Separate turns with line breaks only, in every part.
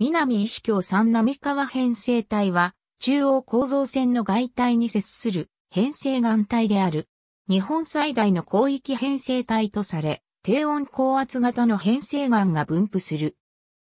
南石協三並川編成体は、中央構造線の外体に接する編成岩体である。日本最大の広域編成体とされ、低温高圧型の編成岩が分布する。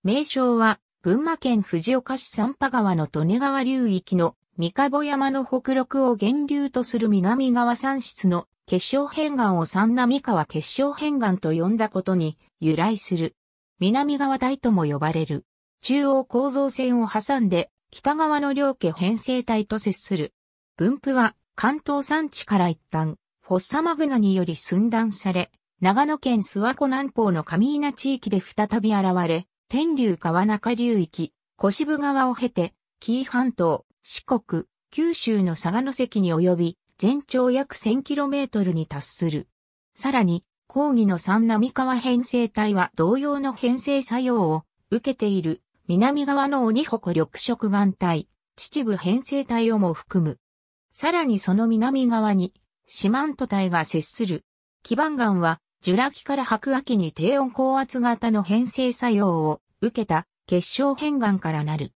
名称は、群馬県藤岡市三波川の利根川流域の三籠山の北麓を源流とする南側山室の結晶片岩を三並川結晶片岩と呼んだことに由来する。南側台とも呼ばれる。中央構造線を挟んで北側の両家編成体と接する。分布は関東山地から一旦、フォッサマグナにより寸断され、長野県諏訪湖南方の上稲地域で再び現れ、天竜川中流域、小渋川を経て、紀伊半島、四国、九州の佐賀の関に及び、全長約 1000km に達する。さらに、講義の三波川編成体は同様の編成作用を受けている南側の鬼鉾緑色眼帯、秩父編成帯をも含む。さらにその南側に、四万都帯が接する。基盤岩は、ジュラ紀から白亜に低温高圧型の編成作用を受けた結晶変岩からなる。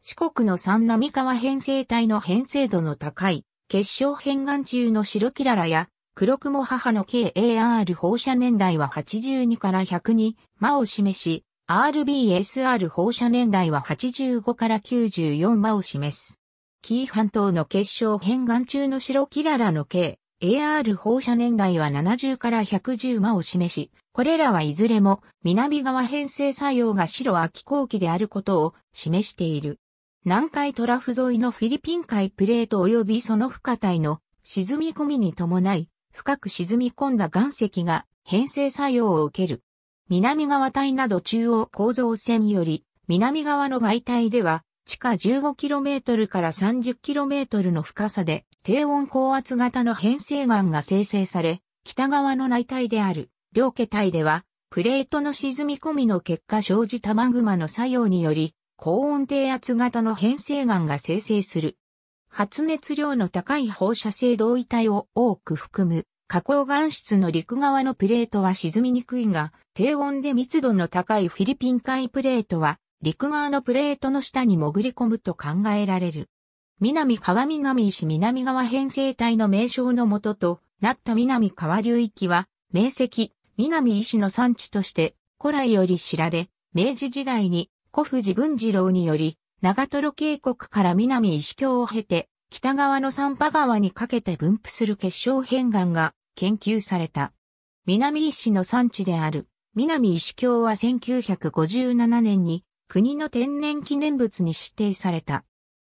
四国の三並川編成帯の編成度の高い結晶変岩中の白キララや黒雲母の KAR 放射年代は82から100に間を示し、RBSR 放射年代は85から94馬を示す。紀伊半島の結晶変岩中の白キララの計 AR 放射年代は70から110馬を示し、これらはいずれも南側編成作用が白秋後期であることを示している。南海トラフ沿いのフィリピン海プレート及びその付加体の沈み込みに伴い、深く沈み込んだ岩石が編成作用を受ける。南側帯など中央構造線より、南側の外帯では、地下 15km から 30km の深さで、低温高圧型の変成岩が生成され、北側の内帯である、両家帯では、プレートの沈み込みの結果生じたマグマの作用により、高温低圧型の変成岩が生成する。発熱量の高い放射性同位体を多く含む河口岩質の陸側のプレートは沈みにくいが、低温で密度の高いフィリピン海プレートは、陸側のプレートの下に潜り込むと考えられる。南川南石南側編成帯の名称のもととなった南川流域は、名石、南石の産地として古来より知られ、明治時代に古富士文次郎により、長瀞渓谷から南石峡を経て、北側の三波川にかけて分布する結晶片岩が研究された。南石の産地である南石橋は1957年に国の天然記念物に指定された。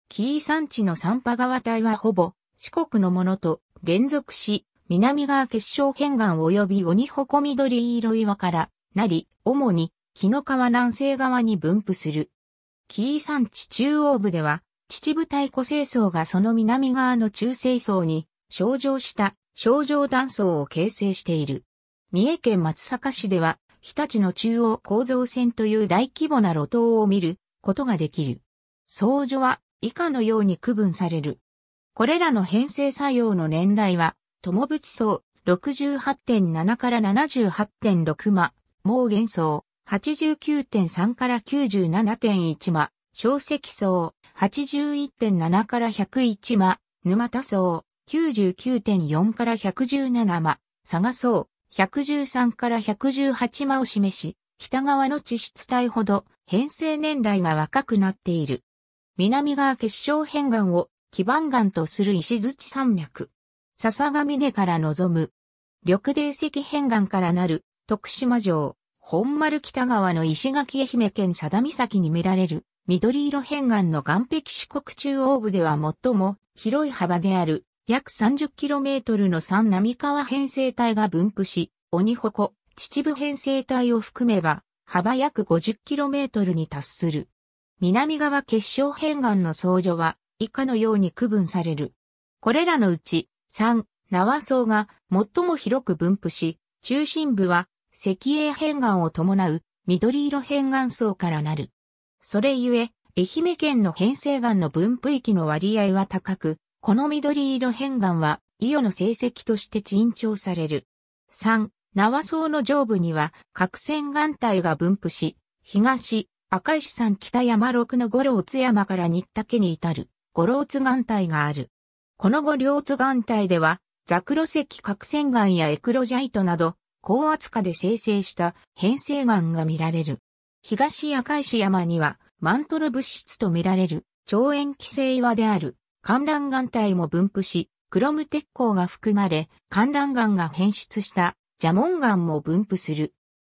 紀伊山地の三波川帯はほぼ四国のものと連続し、南側結晶片岩及び鬼穂緑色岩からなり、主に木の川南西側に分布する。紀伊山地中央部では秩父太古清層がその南側の中清層に、症状した、症状断層を形成している。三重県松阪市では、日立の中央構造線という大規模な路頭を見ることができる。層序は以下のように区分される。これらの編成作用の年代は、友淵層68.7から78.6ま、毛原層89.3から97.1ま、小石層81.7から101マ、沼田層、99.4から117マ、佐賀層、113から118マを示し、北側の地質帯ほど、編成年代が若くなっている。南側結晶片岩を基盤岩とする石槌山脈。笹上根から望む。緑泥石片岩からなる徳島城、本丸北側の石垣愛媛県佐田岬に見られる緑色片岩の岩壁四国中央部では最も広い幅である約 30km の三波川編成体が分布し、鬼鉾、秩父編成体を含めば幅約 50km に達する。南側結晶片岩の相除は以下のように区分される。これらのうち三縄層が最も広く分布し、中心部は石英片岩を伴う緑色片岩層からなる。それゆえ、愛媛県の変成岩の分布域の割合は高く、この緑色変岩は、伊予の成績として珍重される。3、縄層の上部には、核線岩体が分布し、東、赤石山北山六の五郎津山から新家に至る、五郎津岩体がある。この五老津岩体では、ザクロ石核線岩やエクロジャイトなど、高圧化で生成した変成岩が見られる。東赤石山には、マントル物質とみられる、超塩基性岩である、観覧岩体も分布し、クロム鉄鋼が含まれ、観覧岩が変質した蛇紋岩も分布する。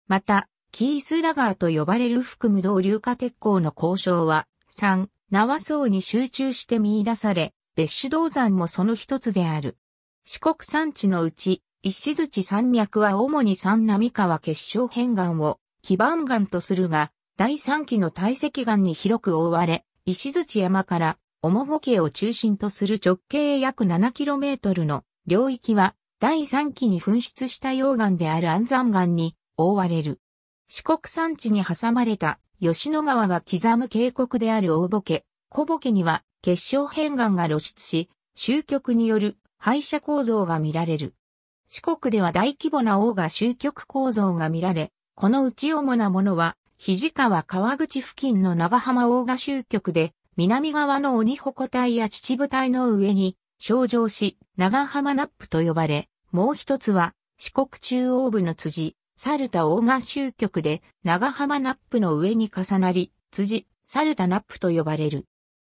また、キースラガーと呼ばれる含無動硫化鉄鋼の交渉は、3、縄層に集中して見出され、別種銅山もその一つである。四国山地のうち、石槌山脈は主に三波川結晶片岩を基盤岩とするが、第3期の堆積岩に広く覆われ、石槌山から面保家を中心とする直径約 7km の領域は、第3期に噴出した溶岩である安山岩に覆われる。四国山地に挟まれた吉野川が刻む渓谷である大ボケ、小ボケには結晶片岩が露出し、終局による廃車構造が見られる。四国では大規模な王が終局構造が見られ、このうち主なものは、肘川川口付近の長浜大賀集局で、南側の鬼鉾隊や秩父隊の上に、上徴し、長浜ナップと呼ばれ、もう一つは、四国中央部の辻、猿田大賀集局で、長浜ナップの上に重なり、辻、猿田ナップと呼ばれる。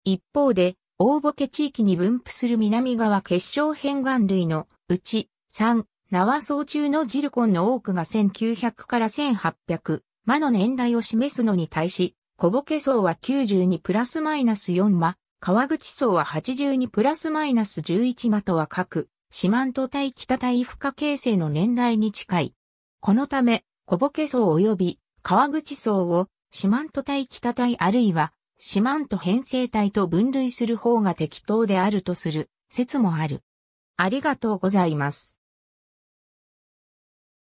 一方で、大ボケ地域に分布する南側結晶片岩類のうち、3、縄装中のジルコンの多くが1900から1800、魔の年代を示すのに対し、小ボケ層は92プラスマイナス4魔、川口層は82プラスマイナス11魔とは各、四万十対北対不可形成の年代に近い。このため、小ボケ層及び川口層を四万十対北対あるいは四万都編成体と分類する方が適当であるとする説もある。ありがとうございます。